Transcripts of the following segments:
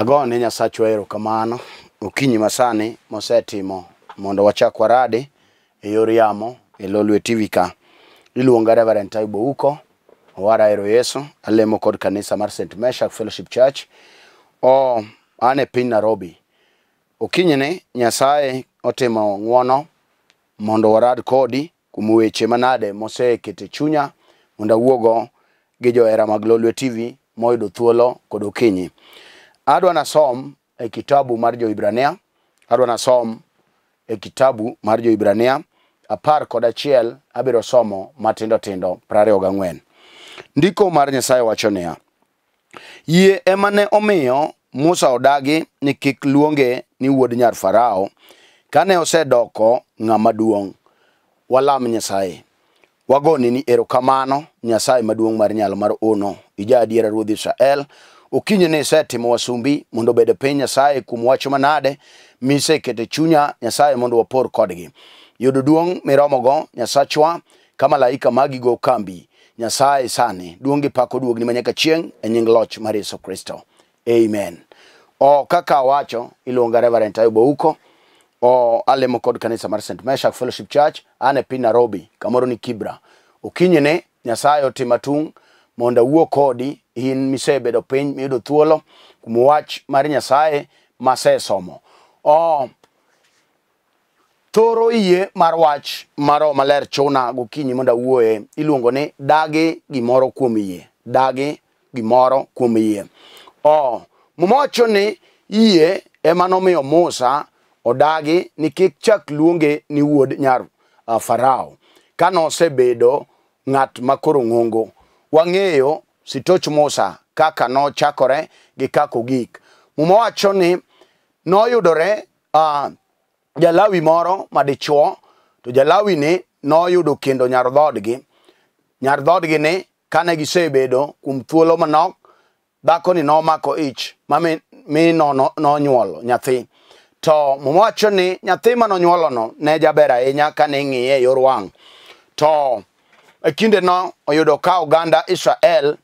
agone nyasachwa erokamano okinyi masani mosetimo mondo wachak warade e yor yamo e lolwe tv ka iluonga reverend taibo uko owara ero yesu alemo kod kanisa mar st meshak fellowship church o an e piny narobi okinyini nyasaye otimo ng'wono mondo warad kodi kuom weche manade mosekete chunya mondo awuogo gi johera mag lolwe tv moyudo thuolo kod okinyi adwa nasom e kitabu mar jo Ibrania adwa nasom e kitabu mar jo Ibrania apar kod achiel abiro somo matindo tindo prariyo gang'wen ndiko mar nyasaye wacho niya yie ema ne omiyo musa odagi ni kik luonge ni wuod nyar farao kane osedoko ng'ama duong' walam nyasaye wagoni ni erokamano nyasaye maduong' mar nyalo mar uno ija adiera ruodh israel okinyi ni isetimo wasumbi mondo obed piny nyasaye kuom wacho manade miseketo chunya nyasaye mondo wapor kodgi yudo duong' miromogo nyasachwa ka malaika magi go kambi nyasaye sani duong' gi pako duogni manyaka chieng' e nying loch mar yesu kristo amen o kaka awacho iluonga reverend ayo bouko o alemo kod kanisa mar st meshak fellowship church an e piny narobi kamoro ni kibra okinyi ni nyasaye otima tung' mondo awuo kodi in misebedo piny miyudo thuolo kuom wach mar nyasaye masesomo oh, thoro yie mar wach maro maler chuna gokinyi mondo awuoye iluongo ni dagi gimoro kuom yie dagi gimoro kuom yie oh, mumawacho ni yie ema nomiyo musa odagi ni kik chak luonge ni wuod nyar uh, farao kanosebedo ng'at makoro ng'ongo wang'eyo sitoch musa kaka nochakore gi kakogik muma wacho ni noyudore uh, jalawi moro madichuo to jalawi ni noyudo kendo nyar dhodgi nyar dhodgi ni kane gisebedo kuom thuolo manok dhako ni nomako ich mami nonyuolo no, no nyathi to muma wacho ni nyathi manonyuolo no ne jaber ahinya kane ng'iye e yor wang' to e kinde no oyudo ka oganda israel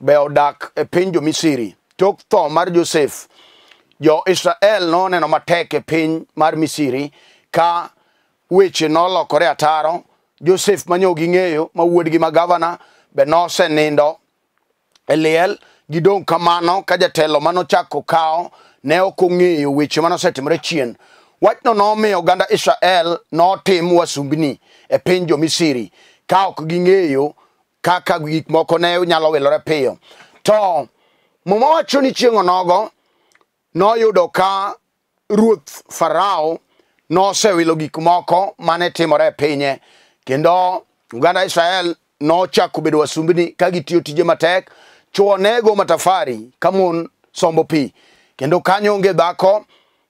be odak e piny jomisiri tok tho mar josef jo israel noneno matek e piny mar misiri ka weche nolokore ataro josef manyo ging'eyo mawuodgi ma gavana be nosenindo e liel gidong' kamano ka jatelo manochako kawo ne ok ong'eyo weche manosetimore chien wachno nomiyo oganda israel notim wasumbni e piny jomisiri ka ok ging'eyo kaka gik moko ne nyalo wilore piyo to muma wacho ni chieng onogo noyudo ka ruoth farao nosewilo gik moko mane timore e pinye kendo uganda israel nochako bedo wasumbni ka gitiyo tije matek chuo nego matafari kamon sombo pi kendo kanyo onge dhako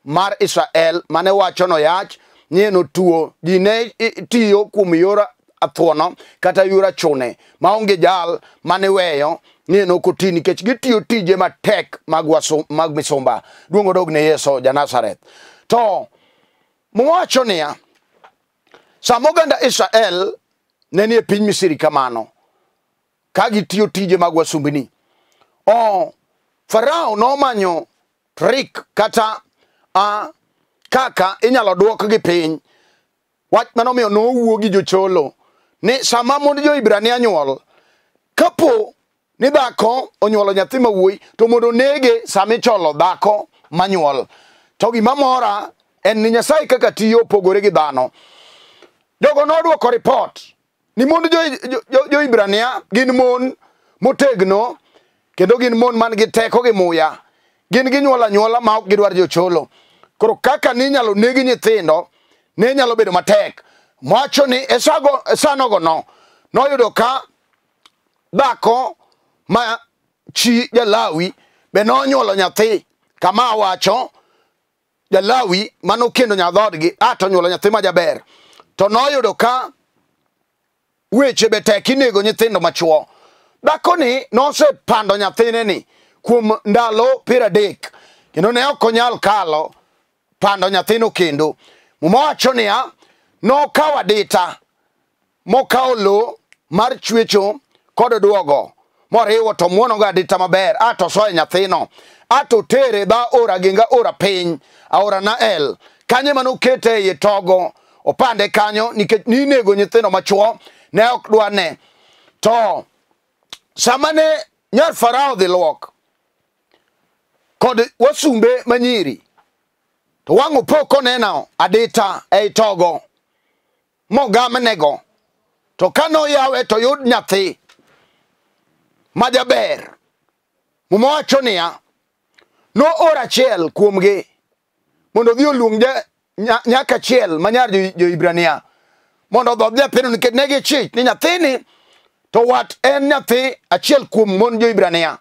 mar israel mane wacho noyach nie notuo ji ne tiyo kuom yora athuono kata yura chune maonge jal maniweyo nieno koti nikech gitiyo tije matek mag, wasu, mag misumba duong' odog ne yeso janasareth to mwacho niya sama oganda israel ne nie piny misiri kamano ka gitiyo tije mag wasumbini o farao nomanyo trik kata a, kaka inyalo duok gi piny wach manomiyo nowuo gi jocholo ni sama mond jo Ibrania nyuol kapo ni dhako onyuolo nyathi ma wuoyi to mondo onege sama icholo dhako manyuol to gima mora en ni Nyasaye kaka tiyo opogore gi dhano jogo nodwoko ripot ni mond jo, jo, jo Ibrania gin mon motegno kendo gin mon man gi teko gi muya gin ginyuola anyuola ma ok gidwar jocholo koro kaka ninyalo negi nyithindo ne nyalo bedo matek mwacho ni esago eh, esanogo eh, no noyudo ka dhako ma chi jalawi be nonyuolo nyathi kama wacho jalawi manokendo nyadhodgi ato nyuolo nyathi ma jaber to noyudo ka weche be tek inego nyithindo machuo dhakoni nosepando nyathineni kuom ndalo pir adek kendo ne ok onyal kalo pando nyathino kendo mumawacho niya nokaw adita mokaw lo mar chwecho kod duogo moriwo to muonogo adita maber ato soye nyathino ato tere dha ora ginga ora piny aora nael kanyo ema nokete eiye togo opande kanyo nikech ninego nyithindo machuo ne ok dwane to sama ne nyar farao dhi luok kod wasumbe manyiri to wang' opo koneno adita ei togo moga menego to kanoyawe to yud nyathi majaber mumowacho niya noor achiel kuomgi mondo odhi oluong nyaka achiel manyar joibrania jo mondo odhodh nyathino nikech ne gichich ni nyathini to wat en nyathi achiel kuom mon joibrania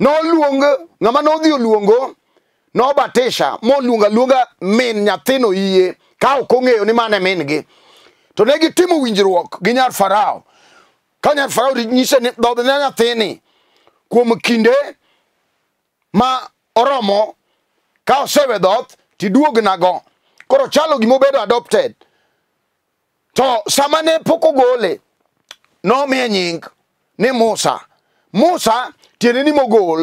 noluong ng'ama nodhi oluongo nobatisha moluongo aluonga min nyathino yie ka ok ong'eyo ni mane min gi to ne gitimo winjruok gi nyar farao ka nyar farao nyise ni dhodh ne nyathini kuom kinde ma oromo ka osewe dhoth tiduognago koro chalo gimobedo adopted to sama ne pok ogole nomiye nying ni musa musa tiende ni mogol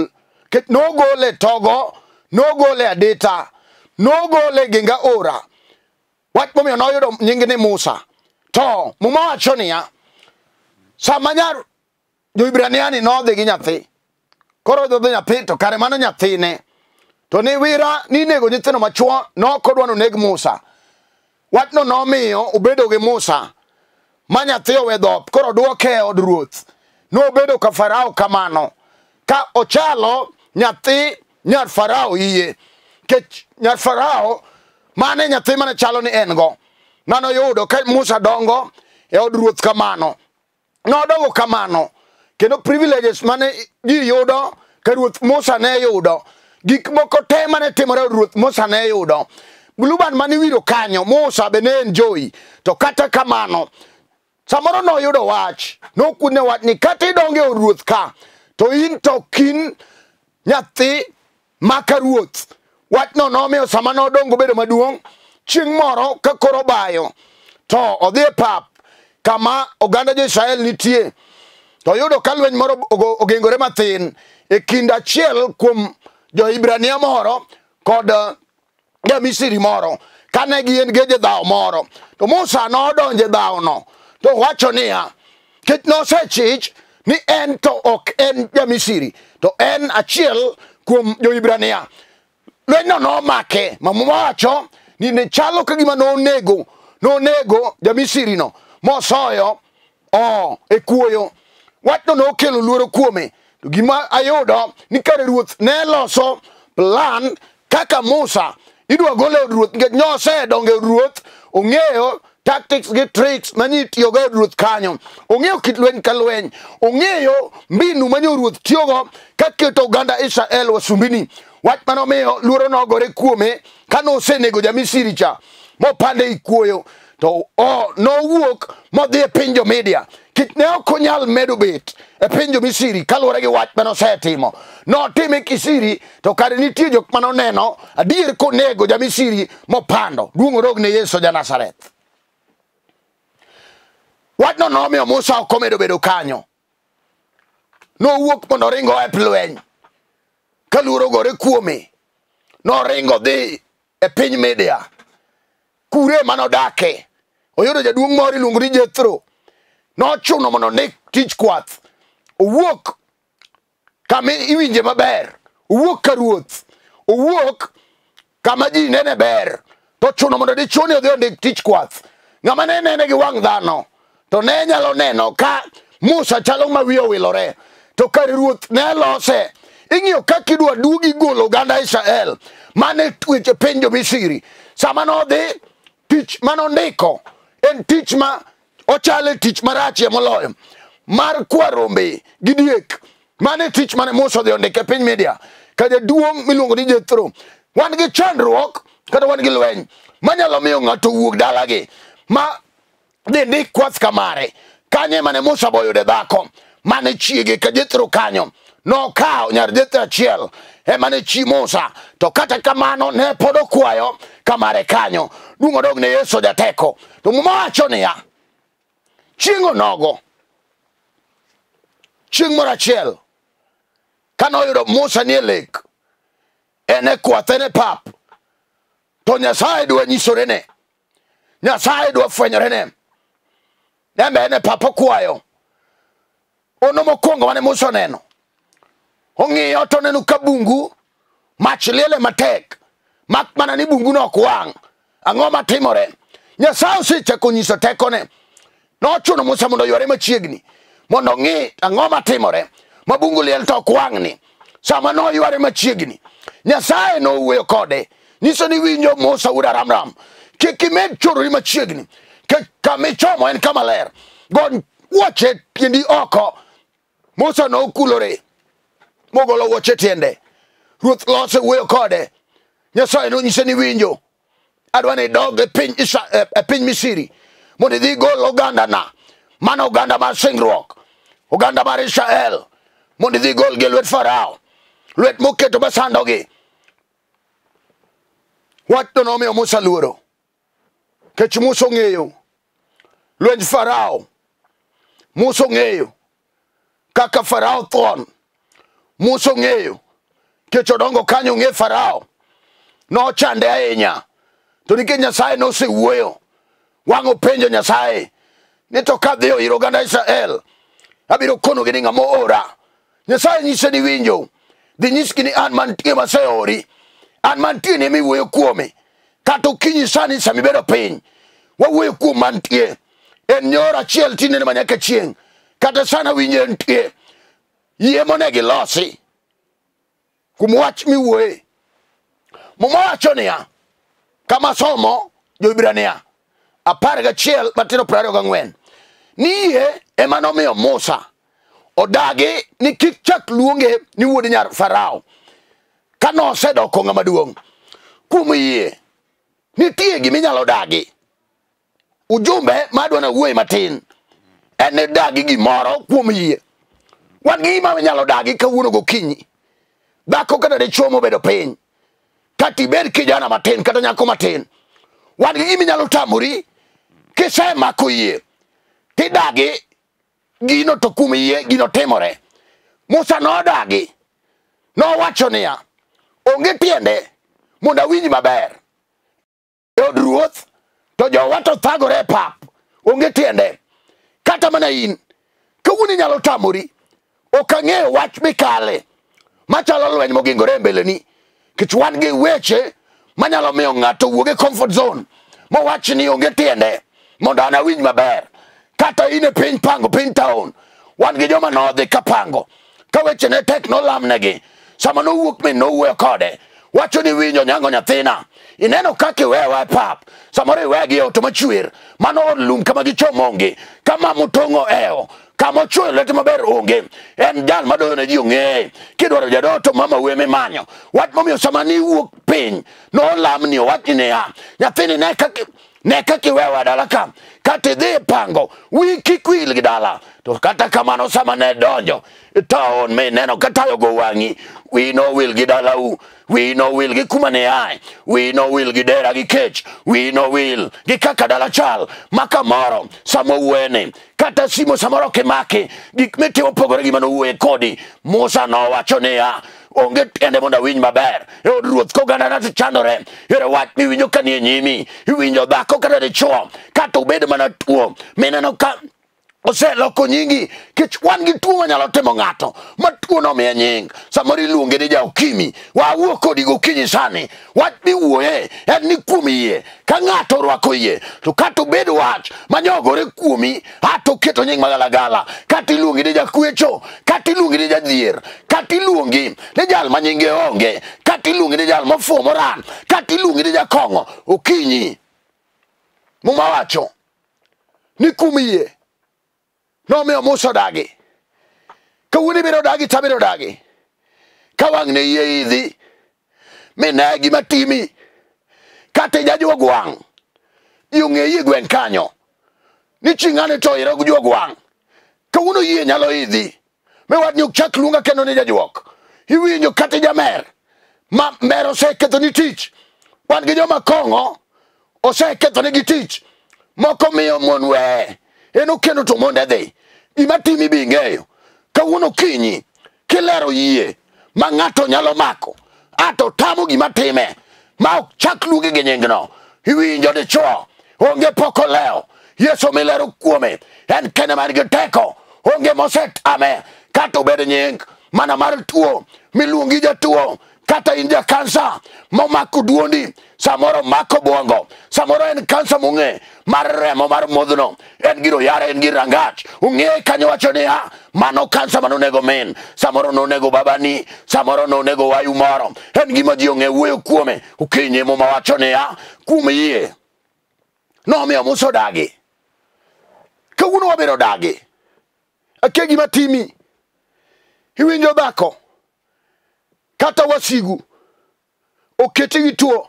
nogole togo nogole adita nogole ginga ora wach momiyo noyudo nying ni musa to mumawacho niya sama nya joibraniani nodhi gi nyathi koro dhodho nyathi to kare mano nyathine to ni wira ninego nyithindo machuo nokodwa noneg musa wachno nomiyo obedo gi musa ma nyathi owe dhop koro duoke e od ruoth nobedo ka farao kamano ka ochalo nyathi nyar farao iye kech nyar farao mane nyathi mane chalo ni en go nano yudo ka Musa dongo e od ruoth kamano nodongo kamano kendo privileges mane ji yudo ka ruoth Musa ne yudo gik moko te mane timore e od ruoth Musa ne yudo Bluban mane wiro kanyo Musa be ne enjoy to kata kamano samoro noyudo wach nokune wach ni kata idonge e od ruoth ka to in to kin nyathi maka ruoth Wachno nomiyo sama nodongo bedo maduong' chieng' moro ka koro bayo to odhi e pap kama oganda jo Israel nitie. To yudo ka lweny moro ogengore matin e kind achiel kuom jo Ibrania moro kod uh, ja Misri moro kane gin geje dhao moro. To Musa nodonje dhao no to wacho niya, kit nosechich ni en to ok en ja Misri to en achiel kuom jo Ibrania. lwenyno nomake mamwacho ni ne chalo ka gima nonego nonego jamisiri no mosoyo o oh, e kuoyo wachno nokelo luoro kuome to gima ayudo ni kare ruoth ne loso plan kaka musa idwa gole od ruoth nikech nyosedonge od ruoth ong'eyo tactics gi tricks manyi tiyogo od ruoth kanyo ong'eyo kit lweny ka lweny ong'eyo mbinu manyo ruoth tiyogo ka keto oganda israel wasumbini wach mane omiyo luoro nogore kuome kane osenego jamisiri cha mopande ikuoyo to oh, nowuok modhi e piny jomidia kit ne ok onyal medo bet e piny jomisiri kaluwore gi wach mane osetimo notime kisiri to kare nitie jok manoneno adier konego jamisiri mopando duong' orog ne yeso janasareth wachno nomiyo musa ok omedo bedo kanyo nowuok mondo oringo e lweny kaluorogore kuome noringo dhi e piny media kure manodake oyudo jaduong' moro iluongo ni jethro nochuno mondo ondik tich kwath owuok kama iwinje maber owuok ka ruoth owuok kama ji nene ber to chuno mondo dichuni odhi ondik tich kwath ng'ama ne nene gi wang' dhano to ne nyalo neno ka musa chalo ma wiye owilore to kare ruoth ne lose ing'iyo ka kidwa duogi golo oganda israel mane weche piny jo misiri sama nodhi tich manondiko en tich ma ochale tich marachie moloyo mar kwarombe gi diek mane tich mane muso dhi ondike e piny media ka jaduong' miluongo ni jethro wan gi chandruok kata wan gi lweny manyalo miyo ng'ato wuog dalagi ma dhi ndik kwath kamare kanye mane musa boyude dhako mane chiege ka jethro kanyo nokawo nyar jathe achiel emane chi musa to kata kamano ne pod okwayo kamare kanyo duong' odog ne yesu jateko to muma wacho niya chieng' onogo chieng' moro achiel kanoyudo musa ni e lek en e kwath pap to nyasaye dwa nyisorene ne nyasaye dwa fwenyorene ne embe pap okwayo ono mokwongo mane musa oneno ong'iyo to neno ka bungu mach liele matek mak mana ni bunguno ok wang' ang'o matimore nyasaye osechako nyiso tekone nochuno musa mondo oyware machiegni mondo ong'i ang'o matimore ma bungu liel to ok wang'ni sama noyware machiegni nyasaye nowuoyo kode nyiso ni winjo musa wuod aramram kik imed chorori machiegni kamichomo en kamaler gon wuoche tiendi oko musa nokulore no mogolo wuoche tiende ruoth lose wuoyo kode nyasaye nonyise ni winjo adwa ni dog e piny, isa, e, e piny misiri mondo idhi gol ogandana mana oganda mar singruok oganda mar israel mondo idhi gol gi e lwet farao lwet moketo masandogi wachno nomiyo musa luoro kech musa ong'eyo lwenj farao musa ong'eyo kaka farao thon Musa ong'eyo kech odongo kanyo ong'e farao nochande ahinya to nikech nyasaye nosewuoyo wang' openjo nyasaye ni to kadhiyo ir oganda israel abiro konogi ni ng'ama oora nyasaye nyise ni winjo dhi nyisgi ni an mantie maseori an mantie ni miwuoyo kuome kata okinyi sani samibedo piny wawuoyo kuom mantie en nyor achiel tinene manyaka chieng' kata sana winjo entie yie mone gilosi kuom wach miwuoye muma wacho niya kama somo johibrania apar gachiel matino prariyo gang'wen ni yie ema nomiyo musa odagi ni kik chak luonge ni wuod nyar farao ka nosedoko ng'a maduong' kuom yie nitie giminyalo dagi ujumbe madwana wuoye matin en ni dagi gimoro kuom yie wan gi ima nyalo dagi kawuono gokinyi dhako kata dichuo mobedo piny kata ibed kijana matin kata nyako matin wan gi gima inyalo tamori kisemako yie tidagi gino to kum yie gino timore musa nodagi nowacho niya onge tiende mondo awinj maber e od ruoth to jowa to thagore e pap onge tiende kata mana in kawuono inyalo tamori ok ang'eyo wach mikale machalo lweny mogingore e mbeleni kech wan gi weche manyalo miyo ng'ato wuog e comfort zone mowach ni onge tiende mondo an awinj maber kata in e piny pango piny town wan gi joma nodhi ka pango ka weche ne tek nolamnegi sama nowuok min nowuoyo kode wacho ni winjo nyango nyathina ineno kaka iwewa e pap samoro iwegi e oto machwer mano od lum kama gichomonge ka mamutong'o eo kama ochuoyo lwete maber onge en jal madoyo ne ji ong'eye kidwaro jadoyo to mama weme manyo wach momiyo sama wuok piny nolamni owachni niya nyathini ne kaka iwewa dala ka kati dhi pango wiki kwil gi dala to kata kamano sama ne donjo taon me neno katayo go wang'i will gidala gi dalau no will gi kuma ne we no will gi dera gi kech no will gi kaka dala chal makamoro kamoro sama owene kata simo samoro kimaki gik mitimo opogore gi manowuoye kodi musa nowacho niya onge tiende mondo awinj maber e od ruoth kogandana to chandore yore wach miwinjo kanie nyimi iwinjo dhako kata dichuo kata ubed mana tuo mineno ka oseloko nyingi kech wan gi tuo manyalo timo ng'ato ma tuono miye nying samoro iluonge ni jaokimi wawuo kodi gokinyi sani wach miwuoye en ni kuom yie ka ng'ato orwako yie to kata obed wach manyogore kuomi ato keto nying magalagala kata iluongi ni jakwecho kata iluongi ni jadhier kata iluongi ni jal manyinge onge kata iluongi ni jal mofuomoran kata iluongi ni jakong'o okinyi muma wacho ni kuom yie no omiyo muso dagi kawuono ibiro dagi tabiro dagi ka wang' ne yie idhi mine gima timi kata ijajuogwang' iong'eyi gweng' kanyo ni chingane to ira juogwang' kawuono yie nyalo idhi miwad ni okchak luonga kendo ni jajuok iwinjo kata jamer ma mer oseketoni tich wan gi joma kong'o oseketho nigi tich moko miyo mon weye en okendo to monde dhi Gima timi bing'eyo. Kawuono kinyi kilero yie ma ng'ato nyalo mako ato tamo gimatime ma ok chak luonge gi nyingno. Iwinjo dichuo onge pok olewo. Yesu milero kuome en kene man teko onge mosetame kata obed nying mana mar tuo miluongi jatuo kata in ja kansa momako duondi samoro mako bwongo samoro en kansa mong'e mar remo mar modhno en giro yare en gir rangach ung'eye kanyo wacho ni ha mano kansa manonego min samoro nonego babani samoro nonego wayu moro en gima ji ong'e wuoyo kuome ukinyi muma wacho ni ha kuom yie nomiyo muso dagi kawuono wabiro dagi akia gima timi iwinjo dhako kata wasigu oketi gi tuo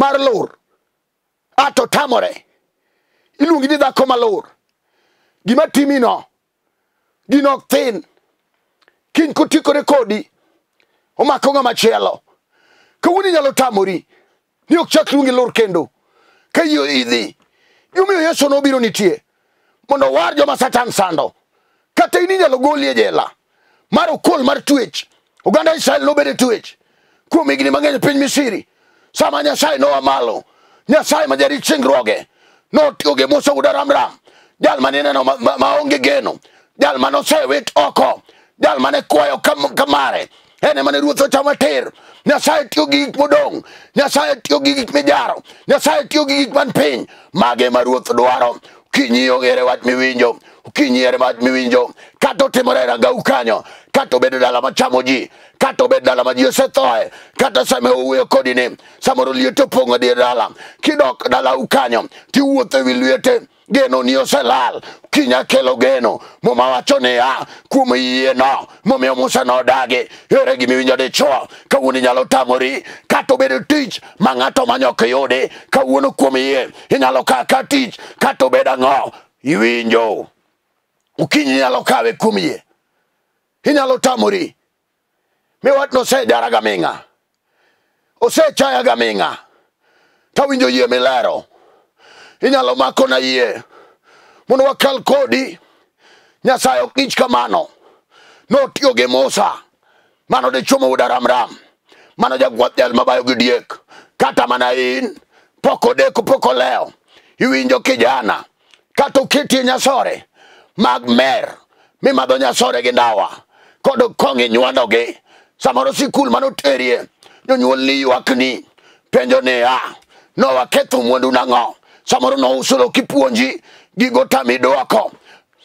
mar lur ato tamore iluongi ni dhako malur gima timino gino ok thin kiny kotikore kodi omako ng'ama chielo kawuono inyalo tamori ni ok chak luongi lur kendo ka yie idhi gimomiyo yesu nobiro nitie mondo war joma satan sando kata in inyalo goli e jela mar okol mar twech oganda israel nobede twech kuom higni mang'eny e piny misiri sama nyasaye noa malo nyasaye majarit singruoge notiyo gi musogudaramram jal maneneno maonge ma, ma geno jal manosewit oko jal mane kwayo kam, kamare ene mane ruoth ochama ter nyasaye tiyo gi gik modong' nyasaye tiyo gi gik mijaro nyasaye tiyo gi gik man piny mage ma ruoth dwaro Okinyi ong'ere wach miwinjo, okinyi ere wach miwinjo. Kata otimore rangau kanyo, kata obed dala machamo ji, kata obed dala ma ji osethoe, kata sama owuoyo kodi ni, samoro liete opong'o dier dala. Kidok dalau kanyo, tiwuotho ewi liete. geno ni oselal kinya kelo geno muma wacho niya kuom yieno momiyo musa nodagi yore gimi winjo dichuo kawuono inyalo tamori kata obedo tich ma ng'ato manyok yudi kawuono kuom yie inyalo ka ka tich kata obedo ang'o iwinjo ukinyi inyalo kawe kuom yie inyalo tamori miwat nosejara gaming'a osechaya gaming'a tawinjo yie milero inyalo mako na yie mondo wakal kodi nyasaye ok ich kamano notiyo gi musa mano dichuo mowud aramram mano jagwadh jal mabayo gi diek kata mana in pok odeko pok olewo iwinjo kijana kata oketie nyasore mag mer mimadho nyasore gi ndawa kod kong inywandogi e samoro sikul manoterie nonyuol ni ywakni penjo niya nowaketho mwandu nang'o samoro nousulo kipuonji gigo tamido oko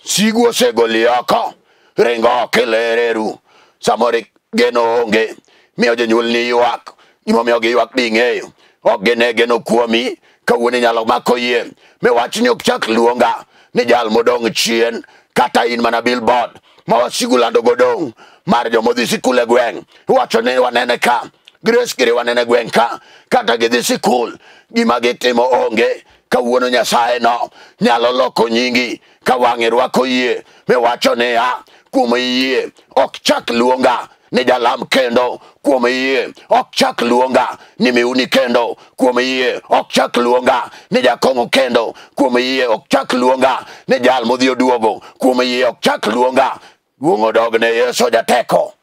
sigu osegoli oko ringo ok ilereru samoro geno onge miyo jonyuolni ywak gimomiyo giywak ding'eyo ok gine geno kuomi kawuono inyalo mako yie miwach ni ok chak luonga ni jal modong' chien kata in mana bilbod ma wasigu landogodong' mar jomodhi sikul e gweng' iwacho ni wanene ka gres giri wanene gweng' ka kata gidhi sikul gima gitimo onge kawuono nyasaye no nyalo loko nyingi ka wang'e rwako yie miwacho niya kuom yie ok chak luonga ni jalam kendo kuom yie ok chak luonga ni miuni kendo kuom yie ok chak luonga ni jakong'o kendo kuom yie ok chak luonga ni jal modhi oduogo kuom yie ok chak luonga duong' odog ne yeso jateko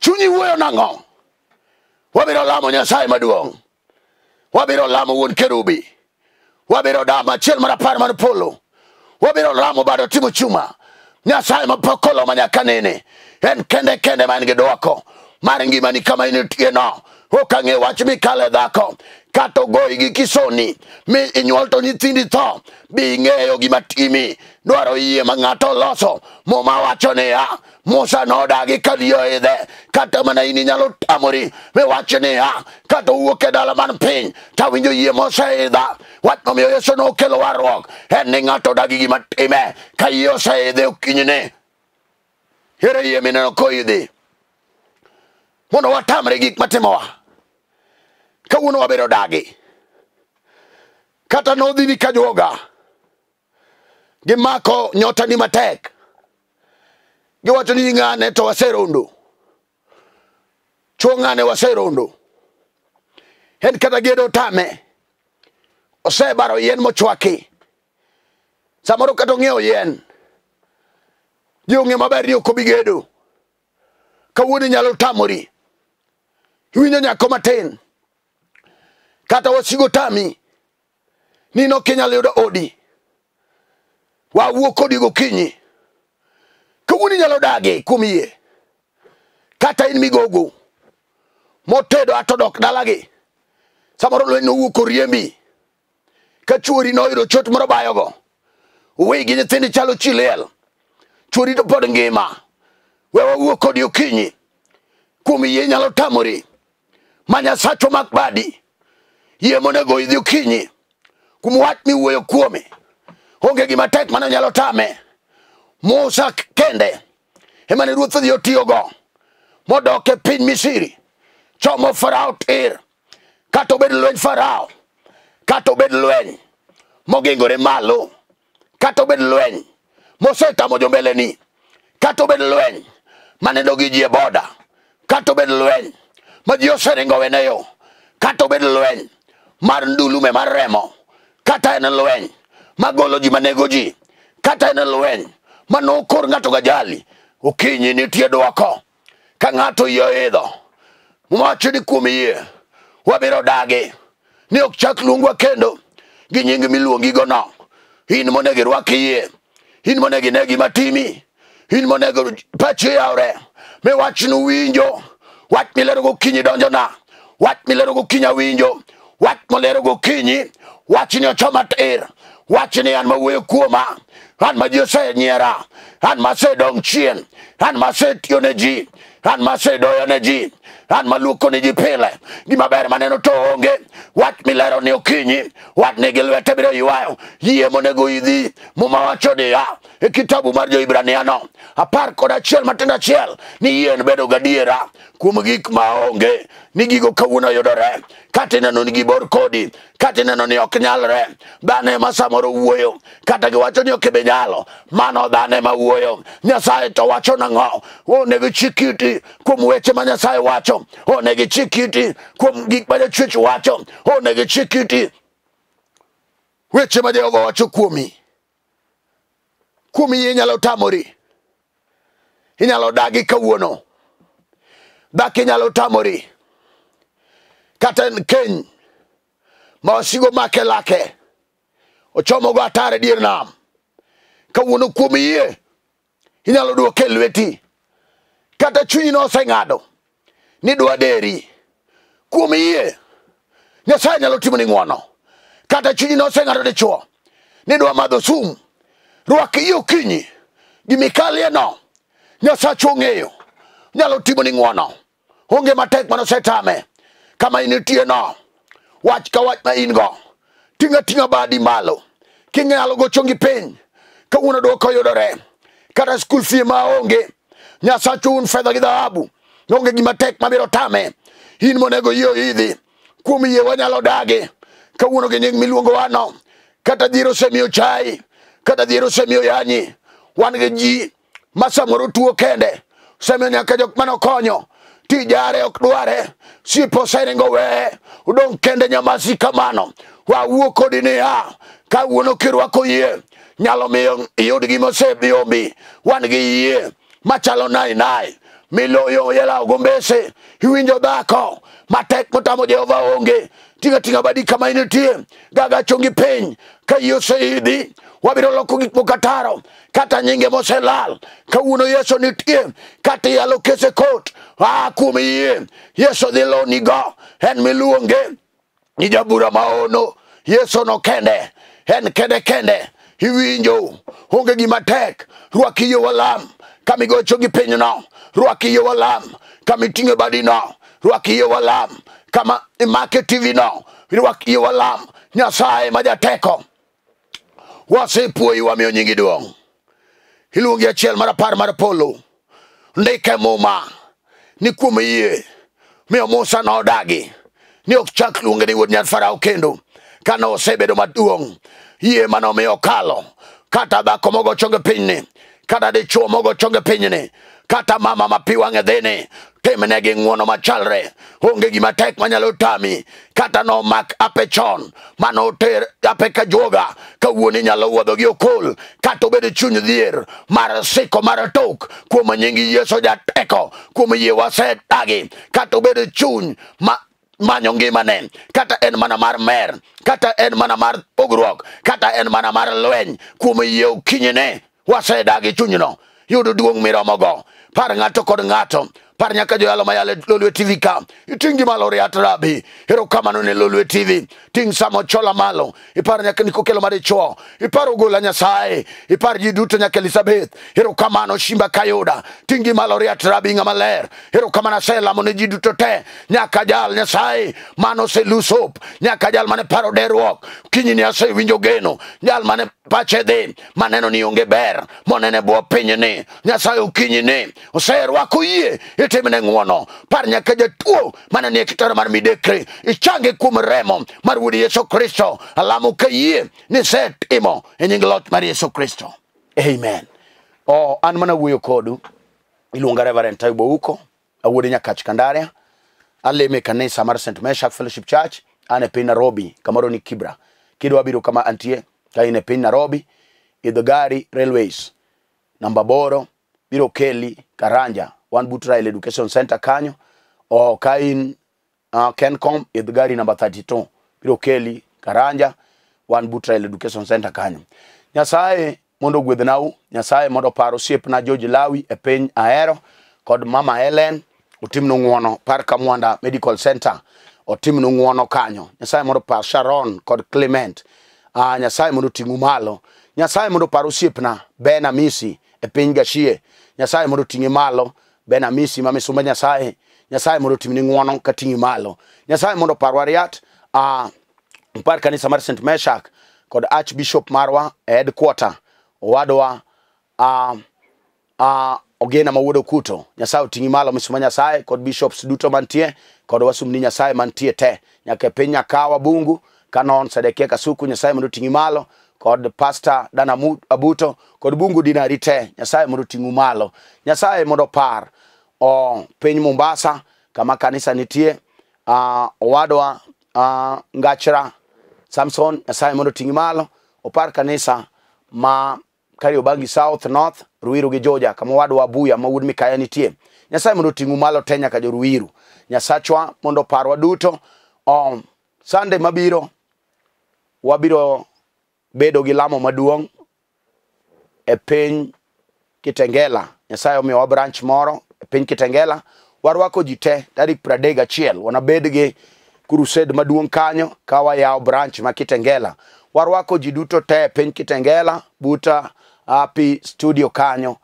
chunyi wuoyo nang'o wabiro lamo nyasaye maduong' wabiro lamo wuon kerubi wabiro dama achiel mar apar mar polo wabiro ramo bado timo chuma nyasaye mapokolo nyaka nene en kende kende ma en gi dwoko mar ngimani kama intieno ok ang'e wach mikale dhako goyi gi kisoni mi inyuol to nyithindi tho bi ing'eyo gima timi dwaro yie ma ng'ato loso muma wacho niya musa nodagi kaliyo idhe kata mana in inyalo tamori miwacho niya kata owuok e dala man piny tawinjo yie moseidha wach momiyo yeso nokelo warruok en ni ng'ato dagi gima time ka yie oseidhe okinyni ere yie mineno koidhi mondo watamre gik matimowa kawuono wabedo dagi kata nodhi ni kajuoga gimako nyota ni matek giwacho ni ng'ane to waserondo chuo ng'ane waserondo en kata gedo tame osebaro yien mochwaki samoro kata ong'eo yien ji ong'e maber ni okobi gedo kawuono nyalo tamori iwinjo nyako matin kata wasigo tami ni nokinyalo yudo odi wawuok odi gokinyi kawuono inyalo dagi kuom yie kata in migogo motedo atodok dalagi samoro lweny nowuok oriembi ka chuori noyudo chot moro bayogo uwegi gi nyithindi chalo chiliel chuori to pod ngima we wawuok odi okinyi kuom yie nyalo tamori ma nyasacho mak badi yie monego idhi okinyi kuma wach miwuoyo kuome onge gima tek mane onyalo tame musa kende ema ne ruoth odhi otiyogo modok e piny misiri chomo farao tir kata obed lweny farao kata obed lweny mogingore malo kata obed lweny mosetamo jombeleni kata obed lweny maneno gi ji e boda kata obed lweny ma ji oseringo weneyo kata obed lweny mar ndulume mar remo kata en lweny magolo ji manego ji kata en lweny manokor ng'ato gajali okinyi nitie dwoko ka ng'ato iye oidho mwacho ni kuom yie wabiro dagi ni ok chak luongwa kendo gi nying miluongigono in monego irwaki yie in monego inegi matimi in monego pachi yawre miwachnu winjo wach milero gokinyi donjona wach milero gokinyi awinjo wach molero gokinyi wach ni ochoma tir wach an mawuoyo kuoma an ma ji osenyiera an masedong chien an masetiyo ne ji an masedoyo ne ji an maluoko ne ji pile gimaber maneno to onge wach milero ni okinyi wach nigi lwete biro ywayo yie monego idhi muma wacho niya e kitabu mar jo ibraniano apar kod achiel matindo achiel ni yien bedo gadiera kuom gik maonge ni gigo kawuono yudore kata ineno ni gibor kodi kata ineno ni ok nyalre dhano ema samoro wuoyo kata giwacho ni okebe nyalo mano dhano ema wuoyo wuoyo nyasaye to wacho nang'o onego oh, chik iti kuom weche ma nyasaye wacho onego oh, chik iti kuom gik ma jachwech wacho onego oh, chik iti weche ma jehova wacho kuomi kuomi inyalo tamori inyalo dagi kawuono dhak inyalo tamori kata en keny ma wasigo make lake ochomogo atare dier nam kawuono kuom yie inyalo duoke lweti kata chunyi noseng'ado ni dwaderi kuom yie nyasaye nyalo timo ni ng'uono kata chunyi noseng'ado dichuo ni dwa madho sum rwak iye okinyi gi mikalieno nyasachu ong'eyo nyalo timo ni ng'uono onge matek manosetame kama initieno wach ka wach ma in go ting'a ting'a badi malo king'e alo gochongi piny kawuono dwoko yudore kata skul fee maonge nyasach un fedha gi dhahabu nonge gima tek mabiro tame in monego yo idhi kuom yie wanyalo dagi kawuono gi nying miluongo wano kata dhier osemiyo chai kata dhier osemiyo yanyi wan gi ji ma samoro tuo kende osemiyo nyaka jok manokonyo tijare ok dware sipo oseringo wee udong kende nyamasi kamano wawuo kodi niya kawuono kirwako yie nyalo miyo iyud gima osedhi ombi wan gi yie machalo nai nai miloyo yelao gombese iwinjo dhako matek motamo jehova onge tinga tinga badi kama initie gaga chungi piny ka iyo oseidhi wabiro loko gik mokataro kata nyinge moselal kawuono yesu nitie kata iyalo kese kot aa ah, kuom yie yesu dhi lonigo en miluonge ni jabura maono yesu no kende en kende kende iwinjo onge gima tek rwak iyo walam kama igocho gi pinyno rwak iyo walam kama iting'o badino rwak iyo walam kama imake tv no rwak iyo walam nyasaye ma jateko wasepuoyi wamiyo nyingi duong' iluongi achiel mar apar mar polo ndike muma ni kuom yie miyo musa nodagi ni ok chak luonge ni wuod nyar farao kendo kano osebedo maduong' ye mane omiyo kalo kata dhako mogo chonge pinyni kata dichuo mogo chonge pinyni kata mama ma pi wang'e dhini timnegi ng'uono machalre onge gima tek manyalo tami kata nomak ape chon mano ter ape kajuoga kawuoni nyalo wuodho gi okol kata obed e chuny dhier mar siko mar tok kuom nying yeso jateko kuom yie wasedagi kata obed e chuny ma manyo ngimane kata en mana mar mer kata en mana mar pogruok kata en mana mar lweny kuom yie okinyine wasedagi chunyno yud duong' miromogo par ng'ato kod ng'ato par nyaka joyalo ma yale lolwe tv ka iting' gima lori atrabi erokamano ne lolwe tv ting' sama ochola malo ipar nyaka nikokelo madichuo ipar ogola nyasaye ipar ji duto nyaka elizabeth erokamano shimba kayuda ting' gima lori atrabi ng'amaler erokamano aselamo ne ji duto te nyaka jal nyasaye mano selusop nyaka jal mane paro deruok kinyi ni asewinjo geno jal mane pache dhi maneno ni onge ber monene buo pinyni nyasaye okinyini oserwako yie timne ng'uono par nyaka jatuo mane nie kitoro mar midekre ichange kuom remo mar wuod yesu kristo alamo ka ni nisetimo e nying loch mar yesu kristo amen o an mana wuoyo kodu iluonga reverend taibo uko awuode nyakach kandaria aleme e kanisa mar st meshak fellowship church an e piny nairobi kamoro ni kibra kidwa abiro kama antie ka in e piny nairobi idho railways namba boro biro keli karanja One Buttrail Education Center kanyo o oh, kain uh, Kencom Edgari number 32 biro keli Karanja One Buttrail Education Center kanyo Nyasaye mondo gwedhnau Nyasaye mondo par osiepna George Lawi e piny ahero kod Mama Helen otimno ng'uono par Kamwanda Medical Center otimno ng'uono kanyo Nyasaye mondo par Sharon kod Clement uh, Nyasaye mondo ting'u malo Nyasaye mondo par osiepna Ben Amisi e piny Gashie Nyasaye mondo ting'e malo bena misi mame sumba nyasaye nyasaye mondo timni ng'wono kating'i malo nyasaye mondo parwa riat uh, mpar kanisa mar st meshak kod archbishop marwa e headquarter owadwa uh, uh, ogena mawuodo kuto nyasaye oting'i malo misuma nyasaye kod bishops duto mantie kod wasumni nyasaye mantie te nyaka e piny nyakawa bungu kanon sedekia kasuku nyasaye mondo oting'i malo kod pasta dana abuto kod bungu dinari te nyasaye mondo ting'u malo nyasaye mondo par o piny mombasa kama kanisa nitie uh, owadwa uh, ngachra samson nyasaye mondo ting'i malo opar kanisa ma kariobangi south north ruiru gi joja kama owadwa buya ma wud mikaya nitie nyasaye mondo ting'u malo te nyaka joruiru nyasachwa mondo parwa duto um, sande mabiro wabiro bedo gi lamo maduong' e piny Kitengela. Nyasaye omiyowa branch moro e piny Kitengela. Warwako ji te tarik 31 achiel. Wanabed gi kurused maduong' kanyo ka wayawo branch ma Kitengela. Warwako ji duto te e piny Kitengela buta api studio kanyo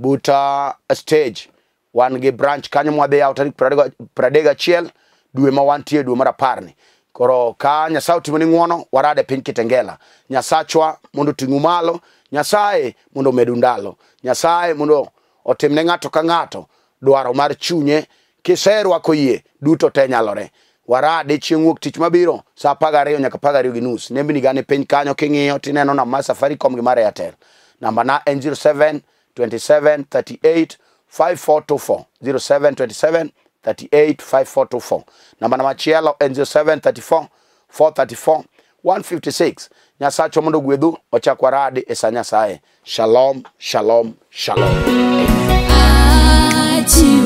buta stage. Wan gi branch kanyo mwadhi yawo tarik 31 achiel dwe ma wantie dwe mar apar ni. koro ka nyasaye otimo ni ng'uono warade piny kitengela nyasachwa mondo oting'u malo nyasaye mondo omedu ndalo nyasaye mondo otimne ng'ato ka ng'ato dwaro mar chunye kiserwako yie duto te nyalore warade chieng' wuok tich mabiro sa apaga ariyo nyaka apaga ariyo gi nus nembni gani piny kanyo king'iyo tineno namba mar safaricom gi mar airtel namba na en 0727 38 5424 0727 38 5424 namba na machielo NG7 434 156 nyasacho mondo gwedhu ochakwa radi e sa nyasaye shalom shalom shalom Achiu.